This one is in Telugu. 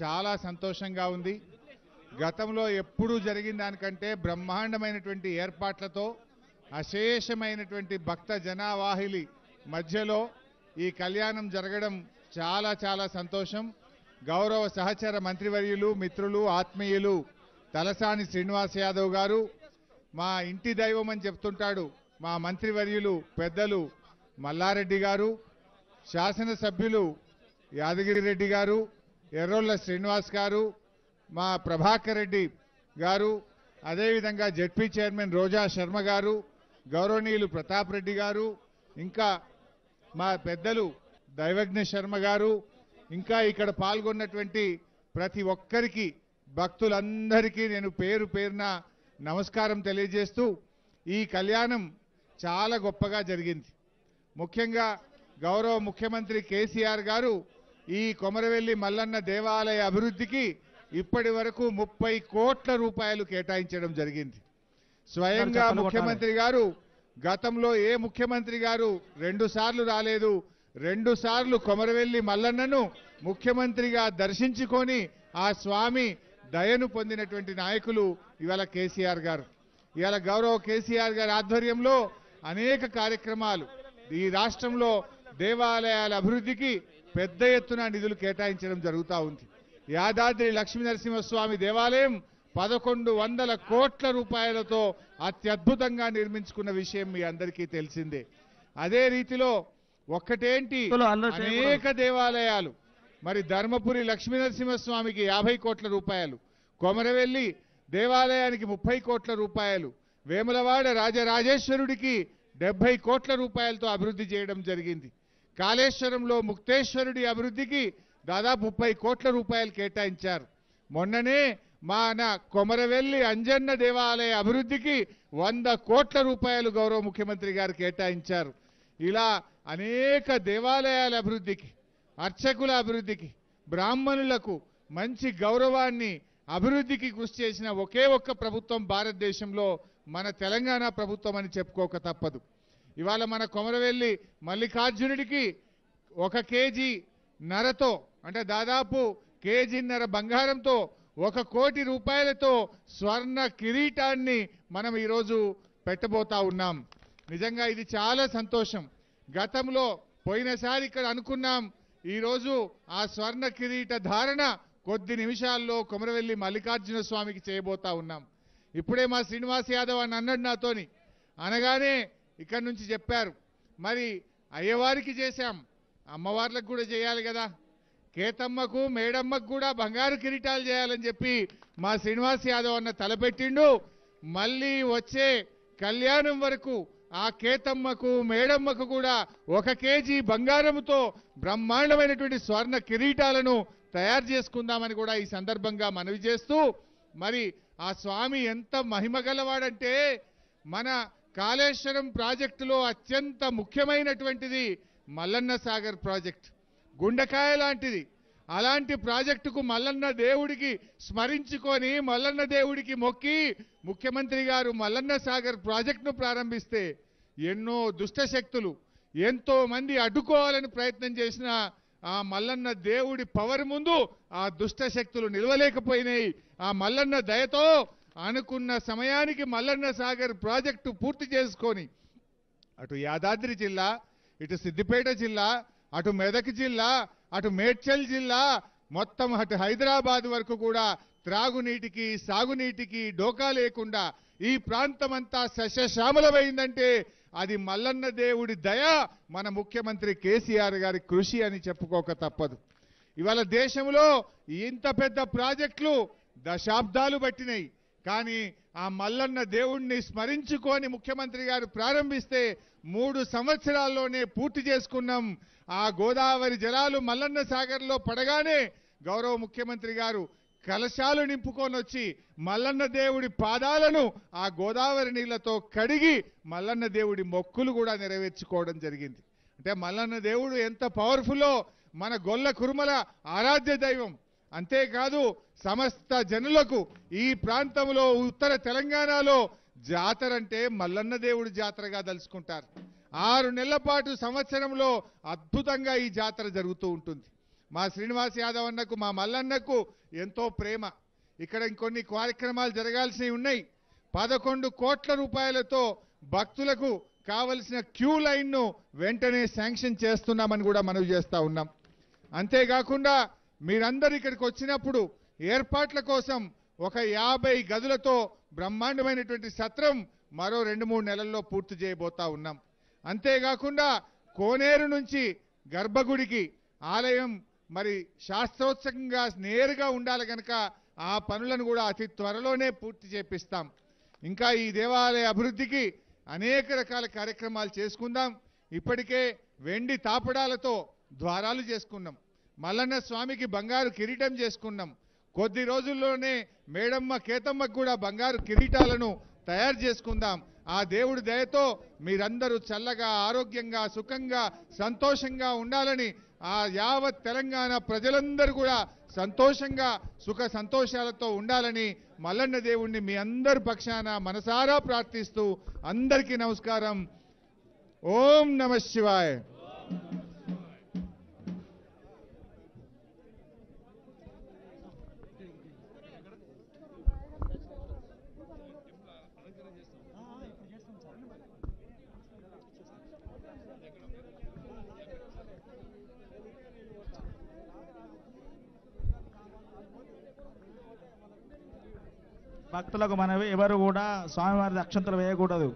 చాలా సంతోషంగా ఉంది గతంలో ఎప్పుడూ జరిగిన దానికంటే బ్రహ్మాండమైనటువంటి ఏర్పాట్లతో అశేషమైనటువంటి భక్త జనావాహిలి మధ్యలో ఈ కళ్యాణం జరగడం చాలా చాలా సంతోషం గౌరవ సహచర మంత్రివర్యులు మిత్రులు ఆత్మీయులు తలసాని శ్రీనివాస్ యాదవ్ గారు మా ఇంటి దైవం అని చెప్తుంటాడు మా మంత్రివర్యులు పెద్దలు మల్లారెడ్డి గారు శాసనసభ్యులు యాదగిరి రెడ్డి గారు ఎర్రోళ్ళ శ్రీనివాస్ గారు మా ప్రభాకర్ రెడ్డి గారు అదేవిధంగా జడ్పీ చైర్మన్ రోజా శర్మ గారు గౌరవనీయులు ప్రతాప్ రెడ్డి గారు ఇంకా మా పెద్దలు దైవజ్ఞ శర్మ గారు ఇంకా ఇక్కడ పాల్గొన్నటువంటి ప్రతి ఒక్కరికి భక్తులందరికీ నేను పేరు పేరున నమస్కారం తెలియజేస్తూ ఈ కళ్యాణం చాలా గొప్పగా జరిగింది ముఖ్యంగా గౌరవ ముఖ్యమంత్రి కేసీఆర్ గారు ఈ కొమరవెల్లి మల్లన్న దేవాలయ అభివృద్ధికి ఇప్పటి వరకు ముప్పై కోట్ల రూపాయలు కేటాయించడం జరిగింది స్వయంగా ముఖ్యమంత్రి గారు గతంలో ఏ ముఖ్యమంత్రి గారు రెండు సార్లు రాలేదు రెండు సార్లు కొమరవెల్లి మల్లన్నను ముఖ్యమంత్రిగా దర్శించుకొని ఆ స్వామి దయను పొందినటువంటి నాయకులు ఇవాళ కేసీఆర్ గారు ఇవాళ గౌరవ కేసీఆర్ గారి ఆధ్వర్యంలో అనేక కార్యక్రమాలు ఈ రాష్ట్రంలో దేవాలయాల అభివృద్ధికి పెద్ద ఎత్తున నిధులు కేటాయించడం జరుగుతూ ఉంది యాదాద్రి లక్ష్మీనరసింహస్వామి దేవాలయం పదకొండు వందల కోట్ల రూపాయలతో అత్యద్భుతంగా నిర్మించుకున్న విషయం మీ అందరికీ తెలిసిందే అదే రీతిలో ఒక్కటేంటి అనేక దేవాలయాలు మరి ధర్మపురి నరసింహస్వామికి యాభై కోట్ల రూపాయలు కొమరవెల్లి దేవాలయానికి ముప్పై కోట్ల రూపాయలు వేములవాడ రాజరాజేశ్వరుడికి డెబ్బై కోట్ల రూపాయలతో అభివృద్ధి చేయడం జరిగింది కాళేశ్వరంలో ముక్తేశ్వరుడి అభివృద్ధికి దాదాపు ముప్పై కోట్ల రూపాయలు కేటాయించారు మొన్ననే మాన కొమరవెల్లి అంజన్న దేవాలయ అభివృద్ధికి వంద కోట్ల రూపాయలు గౌరవ ముఖ్యమంత్రి గారు కేటాయించారు ఇలా అనేక దేవాలయాల అభివృద్ధికి అర్చకుల అభివృద్ధికి బ్రాహ్మణులకు మంచి గౌరవాన్ని అభివృద్ధికి కృషి చేసిన ఒకే ఒక్క ప్రభుత్వం భారతదేశంలో మన తెలంగాణ ప్రభుత్వం అని చెప్పుకోక తప్పదు ఇవాళ మన కొమరవెల్లి మల్లికార్జునుడికి ఒక కేజీ నరతో అంటే దాదాపు కేజీన్నర బంగారంతో ఒక కోటి రూపాయలతో స్వర్ణ కిరీటాన్ని మనం ఈరోజు పెట్టబోతా ఉన్నాం నిజంగా ఇది చాలా సంతోషం గతంలో పోయినసారి ఇక్కడ అనుకున్నాం ఈరోజు ఆ స్వర్ణ కిరీట ధారణ కొద్ది నిమిషాల్లో కొమరవెల్లి మల్లికార్జున స్వామికి చేయబోతా ఉన్నాం ఇప్పుడే మా శ్రీనివాస్ యాదవ్ అని అన్నాడు నాతోని అనగానే ఇక్కడి నుంచి చెప్పారు మరి అయ్యవారికి చేశాం అమ్మవార్లకు కూడా చేయాలి కదా కేతమ్మకు మేడమ్మకు కూడా బంగారు కిరీటాలు చేయాలని చెప్పి మా శ్రీనివాస్ యాదవ్ అన్న తలపెట్టిండు మళ్ళీ వచ్చే కళ్యాణం వరకు ఆ కేతమ్మకు మేడమ్మకు కూడా ఒక కేజీ బంగారముతో బ్రహ్మాండమైనటువంటి స్వర్ణ కిరీటాలను తయారు చేసుకుందామని కూడా ఈ సందర్భంగా మనవి చేస్తూ మరి ఆ స్వామి ఎంత మహిమ గలవాడంటే మన కాళేశ్వరం ప్రాజెక్టులో అత్యంత ముఖ్యమైనటువంటిది మల్లన్న సాగర్ ప్రాజెక్ట్ గుండకాయ లాంటిది అలాంటి ప్రాజెక్టుకు మల్లన్న దేవుడికి స్మరించుకొని మల్లన్న దేవుడికి మొక్కి ముఖ్యమంత్రి గారు మల్లన్న సాగర్ ప్రాజెక్టును ప్రారంభిస్తే ఎన్నో దుష్టశక్తులు ఎంతో మంది అడ్డుకోవాలని ప్రయత్నం చేసిన ఆ మల్లన్న దేవుడి పవర్ ముందు ఆ దుష్టశక్తులు నిలవలేకపోయినాయి ఆ మల్లన్న దయతో అనుకున్న సమయానికి మల్లన్న సాగర్ ప్రాజెక్టు పూర్తి చేసుకొని అటు యాదాద్రి జిల్లా ఇటు సిద్దిపేట జిల్లా అటు మెదక్ జిల్లా అటు మేడ్చల్ జిల్లా మొత్తం అటు హైదరాబాద్ వరకు కూడా త్రాగునీటికి సాగునీటికి డోకా లేకుండా ఈ ప్రాంతమంతా సస్యశ్యామలమైందంటే అది మల్లన్న దేవుడి దయ మన ముఖ్యమంత్రి కేసీఆర్ గారి కృషి అని చెప్పుకోక తప్పదు ఇవాళ దేశంలో ఇంత పెద్ద ప్రాజెక్టులు దశాబ్దాలు పట్టినాయి కానీ ఆ మల్లన్న దేవుణ్ణి స్మరించుకొని ముఖ్యమంత్రి గారు ప్రారంభిస్తే మూడు సంవత్సరాల్లోనే పూర్తి చేసుకున్నాం ఆ గోదావరి జలాలు మల్లన్న సాగర్లో పడగానే గౌరవ ముఖ్యమంత్రి గారు కలశాలు నింపుకొని వచ్చి మల్లన్న దేవుడి పాదాలను ఆ గోదావరి నీళ్లతో కడిగి మల్లన్న దేవుడి మొక్కులు కూడా నెరవేర్చుకోవడం జరిగింది అంటే మల్లన్న దేవుడు ఎంత పవర్ఫుల్లో మన గొల్ల కురుమల ఆరాధ్య దైవం అంతేకాదు సమస్త జనులకు ఈ ప్రాంతంలో ఉత్తర తెలంగాణలో జాతర అంటే మల్లన్న దేవుడి జాతరగా తలుచుకుంటారు ఆరు నెలల పాటు సంవత్సరంలో అద్భుతంగా ఈ జాతర జరుగుతూ ఉంటుంది మా శ్రీనివాస్ యాదవ్ అన్నకు మా మల్లన్నకు ఎంతో ప్రేమ ఇక్కడ ఇంకొన్ని కార్యక్రమాలు జరగాల్సి ఉన్నాయి పదకొండు కోట్ల రూపాయలతో భక్తులకు కావలసిన క్యూ లైన్ను వెంటనే శాంక్షన్ చేస్తున్నామని కూడా మనవి చేస్తూ ఉన్నాం అంతేకాకుండా మీరందరూ ఇక్కడికి వచ్చినప్పుడు ఏర్పాట్ల కోసం ఒక యాభై గదులతో బ్రహ్మాండమైనటువంటి సత్రం మరో రెండు మూడు నెలల్లో పూర్తి చేయబోతా ఉన్నాం అంతేకాకుండా కోనేరు నుంచి గర్భగుడికి ఆలయం మరి శాస్త్రోత్సకంగా నేరుగా ఉండాలి కనుక ఆ పనులను కూడా అతి త్వరలోనే పూర్తి చేపిస్తాం ఇంకా ఈ దేవాలయ అభివృద్ధికి అనేక రకాల కార్యక్రమాలు చేసుకుందాం ఇప్పటికే వెండి తాపడాలతో ద్వారాలు చేసుకున్నాం మల్లన్న స్వామికి బంగారు కిరీటం చేసుకున్నాం కొద్ది రోజుల్లోనే మేడమ్మ కేతమ్మకు కూడా బంగారు కిరీటాలను తయారు చేసుకుందాం ఆ దేవుడి దయతో మీరందరూ చల్లగా ఆరోగ్యంగా సుఖంగా సంతోషంగా ఉండాలని ఆ యావత్ తెలంగాణ ప్రజలందరూ కూడా సంతోషంగా సుఖ సంతోషాలతో ఉండాలని మల్లన్న దేవుణ్ణి మీ అందరి పక్షాన మనసారా ప్రార్థిస్తూ అందరికీ నమస్కారం ఓం నమ శివాయ భక్తులకు మనవి ఎవరు కూడా స్వామివారి అక్షంతలు వేయకూడదు